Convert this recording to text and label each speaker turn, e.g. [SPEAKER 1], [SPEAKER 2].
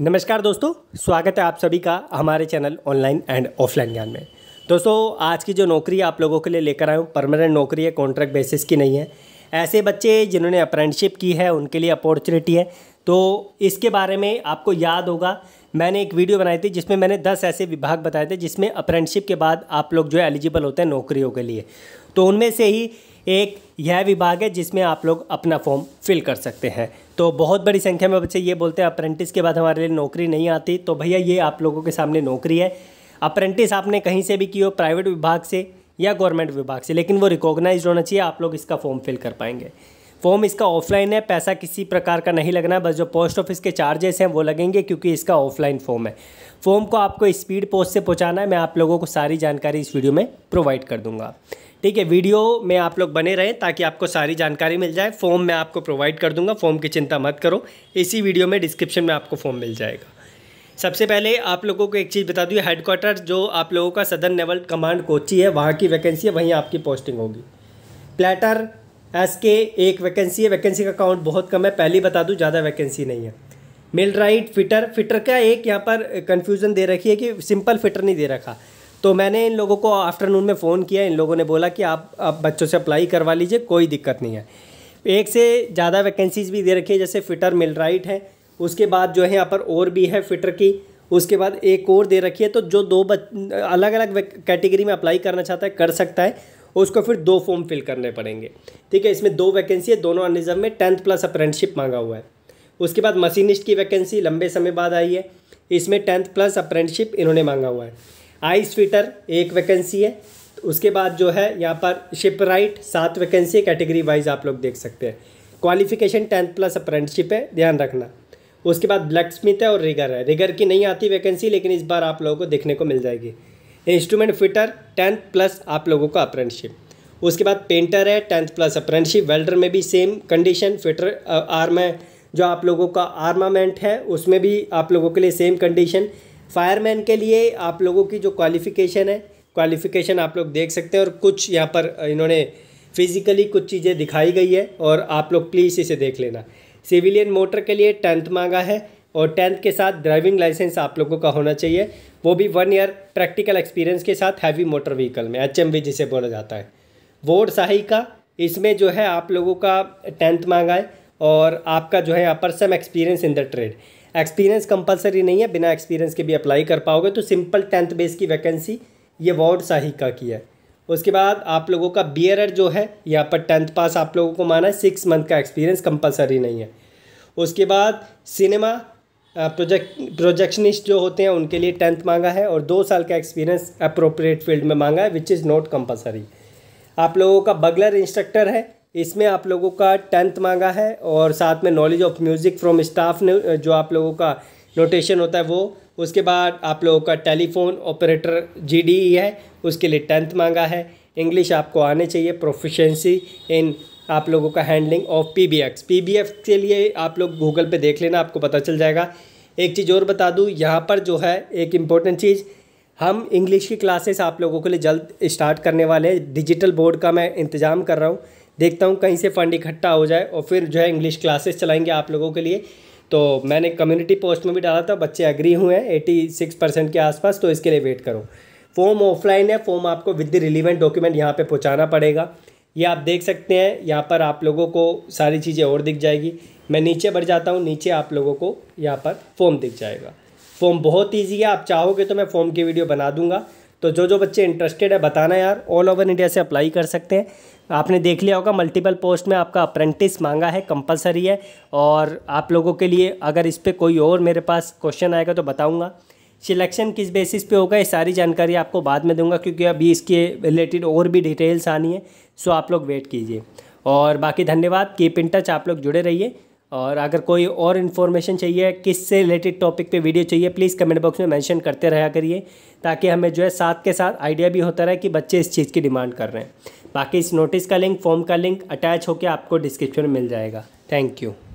[SPEAKER 1] नमस्कार दोस्तों स्वागत है आप सभी का हमारे चैनल ऑनलाइन एंड ऑफलाइन ज्ञान में दोस्तों आज की जो नौकरी आप लोगों के लिए लेकर आया हूँ परमानेंट नौकरी है कॉन्ट्रैक्ट बेसिस की नहीं है ऐसे बच्चे जिन्होंने अप्रेंटशिप की है उनके लिए अपॉर्चुनिटी है तो इसके बारे में आपको याद होगा मैंने एक वीडियो बनाई थी जिसमें मैंने दस ऐसे विभाग बताए थे जिसमें अप्रेंटशिप के बाद आप लोग जो है एलिजिबल होते हैं नौकरियों के लिए तो उनमें से ही एक यह विभाग है जिसमें आप लोग अपना फॉर्म फिल कर सकते हैं तो बहुत बड़ी संख्या में बच्चे ये बोलते हैं अप्रेंटिस के बाद हमारे लिए नौकरी नहीं आती तो भैया ये आप लोगों के सामने नौकरी है अप्रेंटिस आपने कहीं से भी की हो प्राइवेट विभाग से या गवर्नमेंट विभाग से लेकिन वो रिकॉग्नाइज होना चाहिए आप लोग इसका फॉर्म फिल कर पाएंगे फॉर्म इसका ऑफलाइन है पैसा किसी प्रकार का नहीं लगना है बस जो पोस्ट ऑफिस के चार्जेस हैं वो लगेंगे क्योंकि इसका ऑफलाइन फॉर्म है फॉर्म को आपको स्पीड पोस्ट से पहुँचाना है मैं आप लोगों को सारी जानकारी इस वीडियो में प्रोवाइड कर दूँगा ठीक है वीडियो में आप लोग बने रहें ताकि आपको सारी जानकारी मिल जाए फॉर्म मैं आपको प्रोवाइड कर दूंगा फॉर्म की चिंता मत करो इसी वीडियो में डिस्क्रिप्शन में आपको फॉर्म मिल जाएगा सबसे पहले आप लोगों को एक चीज़ बता दूँ हेडक्वार्टर जो आप लोगों का सदर नेवल कमांड कोची है वहाँ की वैकेंसी है वहीं आपकी पोस्टिंग होगी प्लेटर एस के एक वैकेंसी है वैकेंसी का काउंट बहुत कम है पहले बता दूँ ज़्यादा वैकेंसी नहीं है मिल राइट फिटर फिटर का एक यहाँ पर कन्फ्यूज़न दे रखी है कि सिंपल फिटर नहीं दे रखा तो मैंने इन लोगों को आफ्टरनून में फ़ोन किया इन लोगों ने बोला कि आप आप बच्चों से अप्लाई करवा लीजिए कोई दिक्कत नहीं है एक से ज़्यादा वैकेंसीज भी दे रखी है जैसे फिटर मिल राइट है उसके बाद जो है यहाँ पर और भी है फिटर की उसके बाद एक और दे रखी है तो जो दो बच अलग अलग कैटेगरी में अप्लाई करना चाहता है कर सकता है उसको फिर दो फॉर्म फिल करने पड़ेंगे ठीक है इसमें दो वैकेंसी है दोनों अनिज़म में टेंथ प्लस अप्रेंटशिप मांगा हुआ है उसके बाद मशीनिस्ट की वैकेंसी लंबे समय बाद आई है इसमें टेंथ प्लस अप्रेंटशिप इन्होंने मांगा हुआ है आइस फिटर एक वैकेंसी है उसके बाद जो है यहाँ पर शिप राइट सात वैकेंसी कैटेगरी वाइज आप लोग देख सकते हैं क्वालिफिकेशन टेंथ प्लस अप्रेंटशिप है ध्यान रखना उसके बाद ब्लैक स्मिथ है और रिगर है रिगर की नहीं आती वैकेंसी लेकिन इस बार आप लोगों को देखने को मिल जाएगी इंस्ट्रूमेंट फिटर टेंथ प्लस आप लोगों का अप्रेंटशिप उसके बाद पेंटर है टेंथ प्लस अप्रेंटशिप वेल्डर में भी सेम कंडीशन फिटर आर्म है जो आप लोगों का आर्मामेंट है उसमें भी आप लोगों के लिए सेम कंडीशन फायरमैन के लिए आप लोगों की जो क्वालिफिकेशन है क्वालिफिकेशन आप लोग देख सकते हैं और कुछ यहाँ पर इन्होंने फिजिकली कुछ चीज़ें दिखाई गई है और आप लोग प्लीज़ इसे देख लेना सिविलियन मोटर के लिए टेंथ मांगा है और टेंथ के साथ ड्राइविंग लाइसेंस आप लोगों का होना चाहिए वो भी वन ईयर प्रैक्टिकल एक्सपीरियंस के साथ हैवी मोटर व्हीकल में एच जिसे बोला जाता है वोड शाही का इसमें जो है आप लोगों का टेंथ मांगा है और आपका जो है यहाँ पर some experience in the trade experience compulsory नहीं है बिना एक्सपीरियंस के भी अप्लाई कर पाओगे तो सिंपल टेंथ बेस की वैकेंसी ये वार्ड शाही का की है उसके बाद आप लोगों का बी e जो है यहाँ पर टेंथ पास आप लोगों को माना है सिक्स मंथ का एक्सपीरियंस कंपलसरी नहीं है उसके बाद सिनेमा प्रोजेक्ट uh, प्रोजेक्शनिस्ट जो होते हैं उनके लिए टेंथ मांगा है और दो साल का एक्सपीरियंस अप्रोप्रिएट फील्ड में मांगा है विच इज़ नॉट कंपलसरी आप लोगों का बगलर इंस्ट्रक्टर है इसमें आप लोगों का टेंथ मांगा है और साथ में knowledge of music from staff ने uh, जो आप लोगों का नोटेशन होता है वो उसके बाद आप लोगों का टेलीफोन ऑपरेटर जीडीई है उसके लिए टेंथ मांगा है इंग्लिश आपको आने चाहिए प्रोफिशेंसी इन आप लोगों का handling of P B X P B X के लिए आप लोग गूगल पे देख लेना आपको पता चल जाएगा एक चीज़ और बता दूँ यहाँ पर जो है एक इम्पोर्टेंट चीज़ हम इंग्लिश की क्लासेस आप लोगों के लिए जल्द स्टार्ट करने वाले हैं डिजिटल बोर्ड का मैं इंतज़ाम कर रहा हूँ देखता हूँ कहीं से फ़ंड इकट्ठा हो जाए और फिर जो है इंग्लिश क्लासेस चलाएंगे आप लोगों के लिए तो मैंने कम्युनिटी पोस्ट में भी डाला था बच्चे एग्री हुए हैं एटी सिक्स परसेंट के आसपास तो इसके लिए वेट करो फॉर्म ऑफलाइन है फॉर्म आपको विद द रिलीवेंट डॉक्यूमेंट यहाँ पे पहुँचाना पड़ेगा ये आप देख सकते हैं यहाँ पर आप लोगों को सारी चीज़ें और दिख जाएगी मैं नीचे बढ़ जाता हूँ नीचे आप लोगों को यहाँ पर फॉर्म दिख जाएगा फॉर्म बहुत ईजी है आप चाहोगे तो मैं फॉर्म की वीडियो बना दूंगा तो जो जो बच्चे इंटरेस्टेड है बताना यार ऑल ओवर इंडिया से अप्लाई कर सकते हैं आपने देख लिया होगा मल्टीपल पोस्ट में आपका अप्रेंटिस मांगा है कंपलसरी है और आप लोगों के लिए अगर इस पर कोई और मेरे पास क्वेश्चन आएगा तो बताऊँगा सिलेक्शन किस बेसिस पे होगा ये सारी जानकारी आपको बाद में दूंगा क्योंकि अभी इसके रिलेटेड और भी डिटेल्स आनी है सो आप लोग वेट कीजिए और बाकी धन्यवाद कीप इन टच आप लोग जुड़े रहिए और अगर कोई और इन्फॉर्मेशन चाहिए किस से रिलेटेड टॉपिक पे वीडियो चाहिए प्लीज़ कमेंट बॉक्स में मेंशन करते रहा करिए ताकि हमें जो है साथ के साथ आइडिया भी होता रहे कि बच्चे इस चीज़ की डिमांड कर रहे हैं बाकी इस नोटिस का लिंक फॉर्म का लिंक अटैच होकर आपको डिस्क्रिप्शन में मिल जाएगा थैंक यू